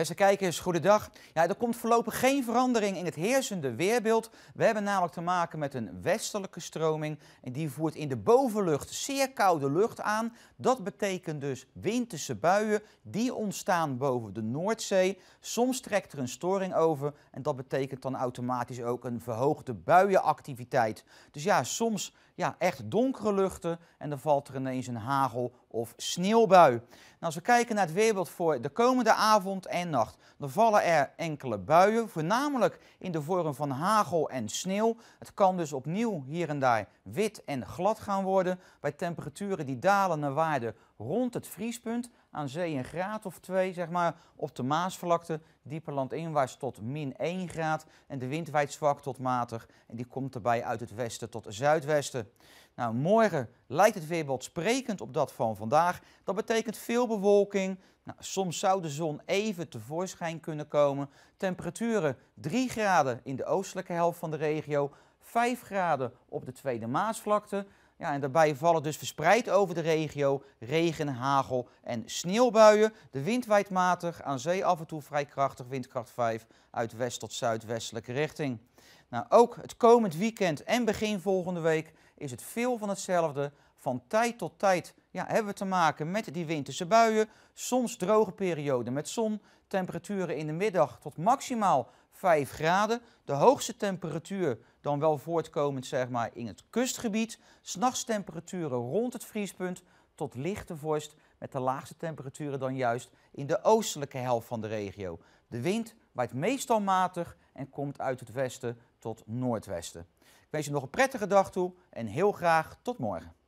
Beste kijkers, goedendag. Ja, er komt voorlopig geen verandering in het heersende weerbeeld. We hebben namelijk te maken met een westelijke stroming en die voert in de bovenlucht zeer koude lucht aan. Dat betekent dus winterse buien die ontstaan boven de Noordzee. Soms trekt er een storing over en dat betekent dan automatisch ook een verhoogde buienactiviteit. Dus ja, soms ja, echt donkere luchten en dan valt er ineens een hagel- of sneeuwbui. Nou, als we kijken naar het weerbeeld voor de komende avond en nacht. Dan vallen er enkele buien, voornamelijk in de vorm van hagel en sneeuw. Het kan dus opnieuw hier en daar wit en glad gaan worden bij temperaturen die dalen naar waarde rond het vriespunt aan zee een graad of 2, zeg maar, op de Maasvlakte, dieper landinwaarts tot min 1 graad en de wind waait zwak tot matig en die komt erbij uit het westen tot zuidwesten. Nou, morgen lijkt het wat sprekend op dat van vandaag. Dat betekent veel bewolking. Nou, soms zou de zon even tevoorschijn kunnen komen. Temperaturen 3 graden in de oostelijke helft van de regio, 5 graden op de Tweede Maasvlakte. Ja, en daarbij vallen dus verspreid over de regio regen, hagel en sneeuwbuien. De wind waait matig, aan zee af en toe vrij krachtig, windkracht 5 uit west tot zuidwestelijke richting. Nou, ook het komend weekend en begin volgende week is het veel van hetzelfde. Van tijd tot tijd ja, hebben we te maken met die winterse buien. Soms droge perioden met zon. Temperaturen in de middag tot maximaal 5 graden. De hoogste temperatuur dan wel voortkomend zeg maar, in het kustgebied. S'nachts temperaturen rond het vriespunt tot lichte vorst. Met de laagste temperaturen dan juist in de oostelijke helft van de regio. De wind waait meestal matig en komt uit het westen tot noordwesten. Ik wens je nog een prettige dag toe en heel graag tot morgen.